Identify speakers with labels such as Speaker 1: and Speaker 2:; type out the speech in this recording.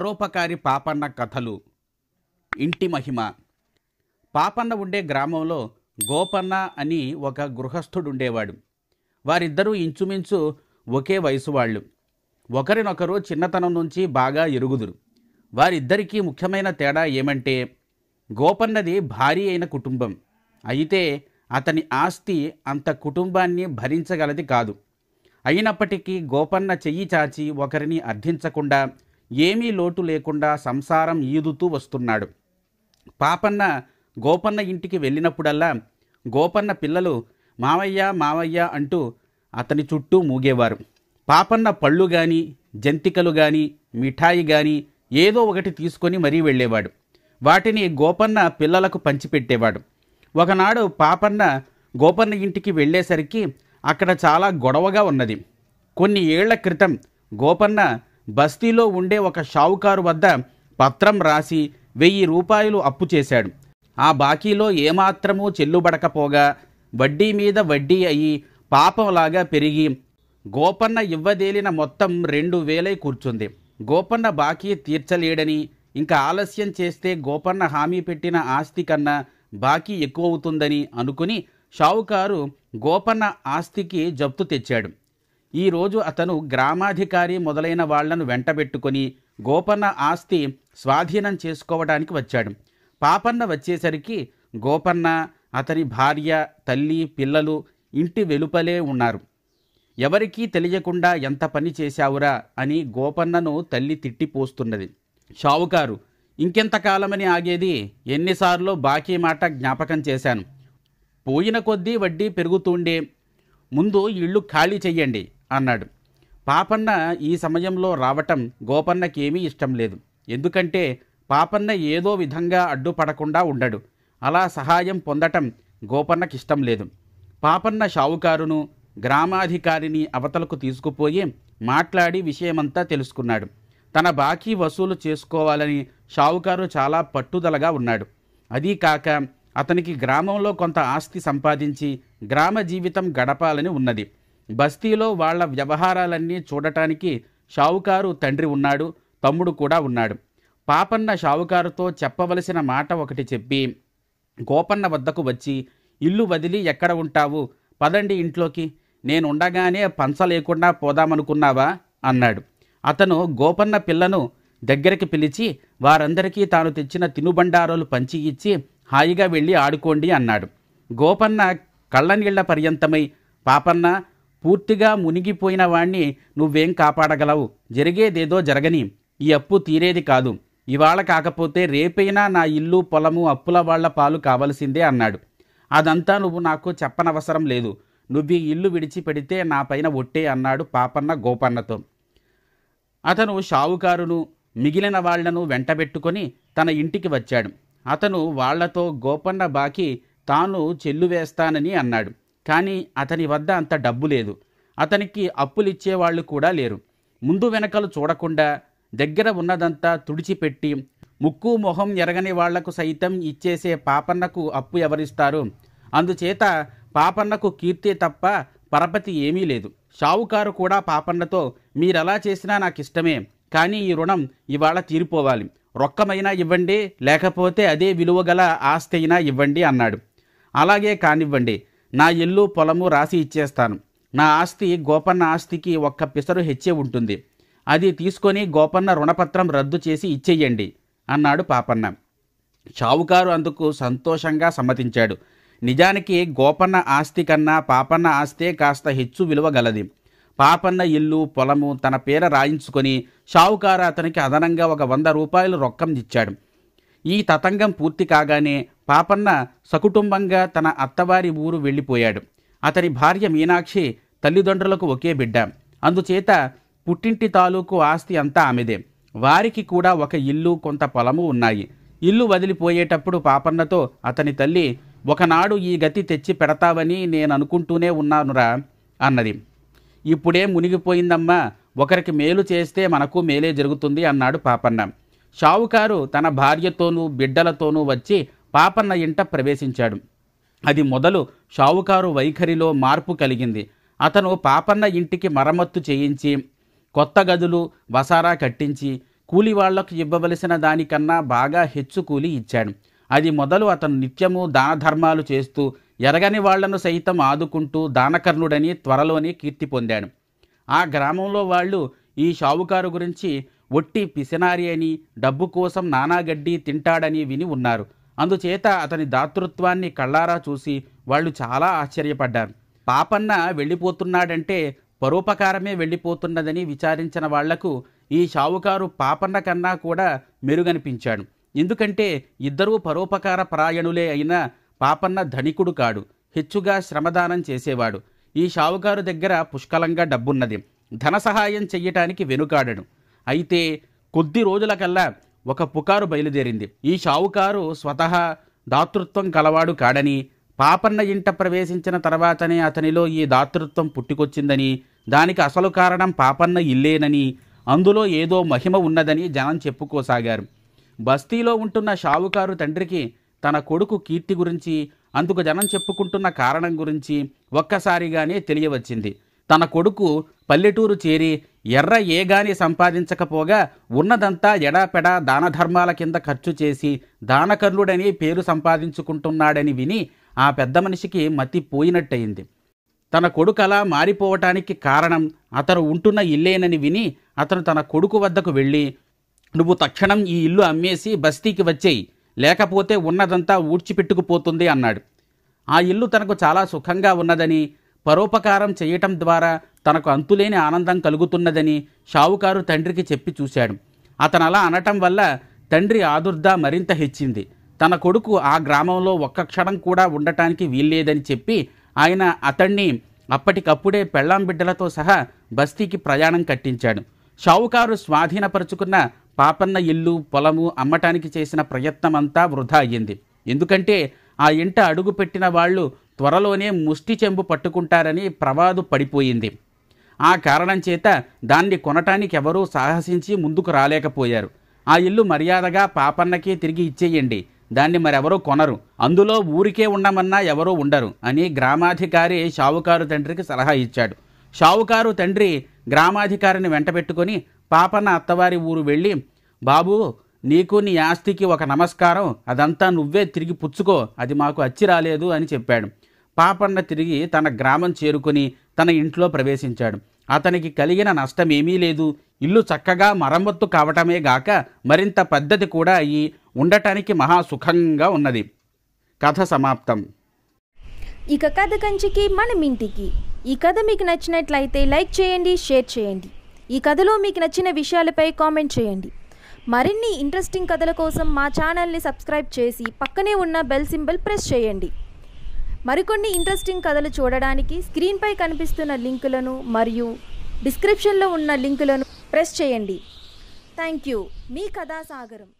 Speaker 1: పరోపకారి పాపన్న కథలు ఇంటి మహిమ పాపన్న ఉండే గ్రామంలో గోపన్న అని ఒక గృహస్థుడు ఉండేవాడు వారిద్దరూ ఇంచుమించు ఒకే వయసు వాళ్ళు ఒకరినొకరు చిన్నతనం నుంచి బాగా ఎరుగుదురు వారిద్దరికీ ముఖ్యమైన తేడా ఏమంటే గోపన్నది భారీ అయిన కుటుంబం అయితే అతని ఆస్తి అంత కుటుంబాన్ని భరించగలది కాదు అయినప్పటికీ గోపన్న చెయ్యి చాచి ఒకరిని అర్థించకుండా ఏమీ లోటు లేకుండా సంసారం ఈదుతూ వస్తున్నాడు పాపన్న గోపన్న ఇంటికి వెళ్ళినప్పుడల్లా గోపన్న పిల్లలు మావయ్య మావయ్య అంటూ అతని చుట్టూ మూగేవారు పాపన్న పళ్ళు కానీ జంతికలు కానీ మిఠాయి కానీ ఏదో ఒకటి తీసుకొని మరీ వెళ్ళేవాడు వాటిని గోపన్న పిల్లలకు పంచిపెట్టేవాడు ఒకనాడు పాపన్న గోపన్న ఇంటికి వెళ్ళేసరికి అక్కడ చాలా గొడవగా ఉన్నది కొన్ని ఏళ్ల క్రితం గోపన్న బస్తీలో ఉండే ఒక షావుకారు వద్ద పత్రం రాసి వెయ్యి రూపాయలు అప్పు చేశాడు ఆ బాకీలో ఏమాత్రమూ చెల్లుబడకపోగా వడ్డీ మీద వడ్డీ అయి పాపంలాగా పెరిగి గోపన్న ఇవ్వదేలిన మొత్తం రెండు వేలై కూర్చుంది గోపన్న బాకీ తీర్చలేడని ఇంకా ఆలస్యం చేస్తే గోపన్న హామీ పెట్టిన ఆస్తి కన్నా బాకీ ఎక్కువ అవుతుందని అనుకుని షావుకారు గోపన్న ఆస్తికి జప్తు తెచ్చాడు ఈరోజు అతను గ్రామాధికారి మొదలైన వాళ్లను వెంటబెట్టుకొని గోపన్న ఆస్తి స్వాధీనం చేసుకోవడానికి వచ్చాడు పాపన్న వచ్చేసరికి గోపన్న అతని భార్య తల్లి పిల్లలు ఇంటి వెలుపలే ఉన్నారు ఎవరికీ తెలియకుండా ఎంత పని చేశావురా అని గోపన్నను తల్లి తిట్టిపోస్తున్నది షావుకారు ఇంకెంతకాలమని ఆగేది ఎన్నిసార్లు బాకీ మాట జ్ఞాపకం చేశాను పోయిన కొద్దీ వడ్డీ పెరుగుతుండే ముందు ఇళ్ళు ఖాళీ చెయ్యండి అన్నాడు పాపన్న ఈ సమయంలో రావటం గోపన్నకేమీ ఇష్టం లేదు ఎందుకంటే పాపన్న ఏదో విధంగా అడ్డుపడకుండా ఉండడు అలా సహాయం పొందటం గోపన్నకిష్టం లేదు పాపన్న షావుకారును గ్రామాధికారిని అవతలకు తీసుకుపోయి మాట్లాడి విషయమంతా తెలుసుకున్నాడు తన బాకీ వసూలు చేసుకోవాలని షావుకారు చాలా పట్టుదలగా ఉన్నాడు అదీ కాక అతనికి గ్రామంలో కొంత ఆస్తి సంపాదించి గ్రామ జీవితం గడపాలని ఉన్నది బస్తీలో వాళ్ల వ్యవహారాలన్నీ చూడటానికి షావుకారు తండ్రి ఉన్నాడు తమ్ముడు కూడా ఉన్నాడు పాపన్న షావుకారుతో చెప్పవలసిన మాట ఒకటి చెప్పి గోపన్న వద్దకు వచ్చి ఇల్లు వదిలి ఎక్కడ ఉంటావు పదండి ఇంట్లోకి నేనుండగానే పంచ లేకుండా పోదామనుకున్నావా అన్నాడు అతను గోపన్న పిల్లను దగ్గరికి పిలిచి వారందరికీ తాను తెచ్చిన తినుబండారాలు పంచి ఇచ్చి హాయిగా వెళ్ళి ఆడుకోండి అన్నాడు గోపన్న కళ్ళనీళ్ల పర్యంతమై పాపన్న పూర్తిగా మునిగిపోయిన వాణ్ణి నువ్వేం కాపాడగలవు జరిగేదేదో జరగని ఈ అప్పు తీరేది కాదు ఇవాళ కాకపోతే రేపైనా నా ఇల్లు పొలము అప్పుల వాళ్ల పాలు కావలసిందే అన్నాడు అదంతా నువ్వు నాకు చెప్పనవసరం లేదు నువ్వు ఈ ఇల్లు విడిచిపెడితే నా పైన ఒట్టే అన్నాడు పాపన్న గోపన్నతో అతను షావుకారును మిగిలిన వాళ్లను వెంటబెట్టుకొని తన ఇంటికి వచ్చాడు అతను వాళ్లతో గోపన్న బాకి తాను చెల్లు వేస్తానని అన్నాడు కానీ అతని వద్ద అంత డబ్బు లేదు అతనికి అప్పులిచ్చేవాళ్ళు కూడా లేరు ముందు వెనకలు చూడకుండా దగ్గర ఉన్నదంతా తుడిచిపెట్టి ముక్కు మొహం ఎరగని వాళ్లకు సైతం ఇచ్చేసే పాపన్నకు అప్పు ఎవరిస్తారు అందుచేత పాపన్నకు కీర్తి తప్ప పరపతి ఏమీ లేదు షావుకారు కూడా పాపన్నతో మీరెలా చేసినా నాకు ఇష్టమే కానీ ఈ రుణం ఇవాళ తీరిపోవాలి రొక్కమైనా ఇవ్వండి లేకపోతే అదే విలువగల ఆస్తి అయినా ఇవ్వండి అన్నాడు అలాగే కానివ్వండి నా ఇల్లు పొలము రాసి ఇచ్చేస్తాను నా ఆస్తి గోపన్న ఆస్తికి ఒక్క పిసరు హెచ్చే ఉంటుంది అది తీసుకొని గోపన్న రుణపత్రం రద్దు చేసి ఇచ్చేయండి అన్నాడు పాపన్న షావుకారు అందుకు సంతోషంగా సమ్మతించాడు నిజానికి గోపన్న ఆస్తి కన్నా పాపన్న ఆస్తే కాస్త హెచ్చు విలువగలది పాపన్న ఇల్లు పొలము తన పేర రాయించుకొని షావుకారు అతనికి అదనంగా ఒక వంద రూపాయలు రొక్కం ఇచ్చాడు ఈ తతంగం పూర్తి కాగానే పాపన్న సకుటుంబంగా తన అత్తవారి ఊరు వెళ్ళిపోయాడు అతని భార్య మీనాక్షి తల్లిదండ్రులకు ఒకే బిడ్డ అందుచేత పుట్టింటి తాలూకు ఆస్తి అంతా ఆమెదే వారికి కూడా ఒక ఇల్లు కొంత పొలము ఉన్నాయి ఇల్లు వదిలిపోయేటప్పుడు పాపన్నతో అతని తల్లి ఒకనాడు ఈ గతి తెచ్చి పెడతావని నేను అనుకుంటూనే ఉన్నానురా అన్నది ఇప్పుడే మునిగిపోయిందమ్మా ఒకరికి మేలు చేస్తే మనకు మేలే జరుగుతుంది అన్నాడు పాపన్న షావుకారు తన భార్యతోనూ బిడ్డలతోనూ వచ్చి పాపన్న ఇంట ప్రవేశించాడు అది మొదలు షావుకారు వైఖరిలో మార్పు కలిగింది అతను పాపన్న ఇంటికి మరమ్మత్తు చేయించి కొత్త గదులు వసారా కట్టించి కూలి ఇవ్వవలసిన దానికన్నా బాగా హెచ్చు కూలి ఇచ్చాడు అది మొదలు అతను నిత్యము దాన ధర్మాలు చేస్తూ ఎరగని వాళ్లను సైతం ఆదుకుంటూ దానకర్ణుడని త్వరలోనే కీర్తి పొందాడు ఆ గ్రామంలో వాళ్ళు ఈ షావుకారు గురించి ఒట్టి పిసినారి అని డబ్బు కోసం నానాగడ్డి తింటాడని విని ఉన్నారు అందుచేత అతని దాతృత్వాన్ని కళ్ళారా చూసి వాళ్ళు చాలా ఆశ్చర్యపడ్డారు పాపన్న వెళ్ళిపోతున్నాడంటే పరోపకారమే వెళ్ళిపోతున్నదని విచారించిన వాళ్లకు ఈ షావుకారు పాపన్న కన్నా కూడా మెరుగనిపించాడు ఎందుకంటే ఇద్దరూ పరోపకార పరాయణులే అయినా పాపన్న ధనికుడు కాడు హెచ్చుగా శ్రమదానం చేసేవాడు ఈ షావుకారు దగ్గర పుష్కలంగా డబ్బున్నది ధన సహాయం చెయ్యటానికి వెనుకాడడు అయితే కొద్ది రోజులకల్లా ఒక పుకారు బయలుదేరింది ఈ షావుకారు స్వతహా దాతృత్వం కలవాడు కాడని పాపన్న ఇంట ప్రవేశించిన తర్వాతనే అతనిలో ఈ దాతృత్వం పుట్టుకొచ్చిందని దానికి అసలు కారణం పాపన్న ఇల్లేనని అందులో ఏదో మహిమ ఉన్నదని జనం చెప్పుకోసాగారు బస్తీలో ఉంటున్న షావుకారు తండ్రికి తన కొడుకు కీర్తి గురించి అందుకు జనం చెప్పుకుంటున్న కారణం గురించి ఒక్కసారిగానే తెలియవచ్చింది తన కొడుకు పల్లెటూరు చేరి ఎర్ర ఏ గాని సంపాదించకపోగా ఉన్నదంతా ఎడాపెడా దానధర్మాల కింద ఖర్చు చేసి దానకర్లుడని పేరు సంపాదించుకుంటున్నాడని విని ఆ పెద్ద మనిషికి మతి పోయినట్టయింది తన కొడుకు అలా మారిపోవటానికి కారణం అతను ఉంటున్న ఇల్లేనని విని అతను తన కొడుకు వద్దకు వెళ్ళి నువ్వు తక్షణం ఈ ఇల్లు అమ్మేసి బస్తీకి వచ్చేయి లేకపోతే ఉన్నదంతా ఊడ్చిపెట్టుకుపోతుంది అన్నాడు ఆ ఇల్లు తనకు చాలా సుఖంగా ఉన్నదని పరోపకారం చేయటం ద్వారా తనకు అంతులేని ఆనందం కలుగుతున్నదని షావుకారు తండ్రికి చెప్పి చూశాడు అతను అలా అనటం వల్ల తండ్రి ఆదుర్ద మరింత హెచ్చింది తన కొడుకు ఆ గ్రామంలో ఒక్క క్షణం కూడా ఉండటానికి వీల్లేదని చెప్పి ఆయన అతణ్ణి అప్పటికప్పుడే పెళ్ళాం బిడ్డలతో సహా బస్తీకి ప్రయాణం కట్టించాడు షావుకారు స్వాధీనపరుచుకున్న పాపన్న ఇల్లు పొలము అమ్మటానికి చేసిన ప్రయత్నమంతా వృధా అయ్యింది ఎందుకంటే ఆ ఇంట అడుగుపెట్టిన వాళ్ళు త్వరలోనే ముష్టి చెంబు పట్టుకుంటారని ప్రవాదు పడిపోయింది ఆ కారణం చేత దాన్ని కొనటానికి ఎవరూ సాహసించి ముందుకు రాలేకపోయారు ఆ ఇల్లు మర్యాదగా పాపన్నకే తిరిగి ఇచ్చేయండి దాన్ని మరెవరూ కొనరు అందులో ఊరికే ఉండమన్నా ఎవరూ ఉండరు అని గ్రామాధికారి షావుకారు తండ్రికి సలహా ఇచ్చాడు షావుకారు తండ్రి గ్రామాధికారిని వెంటబెట్టుకొని పాపన్న అత్తవారి ఊరు వెళ్ళి బాబు నీకు నీ ఆస్తికి ఒక నమస్కారం అదంతా నువ్వే తిరిగి పుచ్చుకో అది మాకు అచ్చి రాలేదు అని చెప్పాడు పాపన్న తిరిగి తన గ్రామం చేరుకుని తన ఇంట్లో ప్రవేశించాడు అతనికి కలిగిన నష్టమేమీ లేదు ఇల్లు చక్కగా మరమ్మత్తు కావటమే గాక మరింత పద్ధతి కూడా అయ్యి ఉండటానికి మహా సుఖంగా ఉన్నది కథ సమాప్తం ఇక కథ కంచికి ఇంటికి ఈ కథ మీకు నచ్చినట్లయితే లైక్ చేయండి షేర్ చేయండి ఈ కథలో మీకు నచ్చిన విషయాలపై కామెంట్ చేయండి మరిన్ని ఇంట్రెస్టింగ్ కథల కోసం మా ఛానల్ని సబ్స్క్రైబ్ చేసి పక్కనే ఉన్న బెల్ సింబల్ ప్రెస్ చేయండి మరికొన్ని ఇంట్రెస్టింగ్ కథలు చూడడానికి స్క్రీన్పై కనిపిస్తున్న లింకులను మరియు డిస్క్రిప్షన్లో ఉన్న లింకులను ప్రెస్ చేయండి థ్యాంక్ యూ మీ కథాసాగరం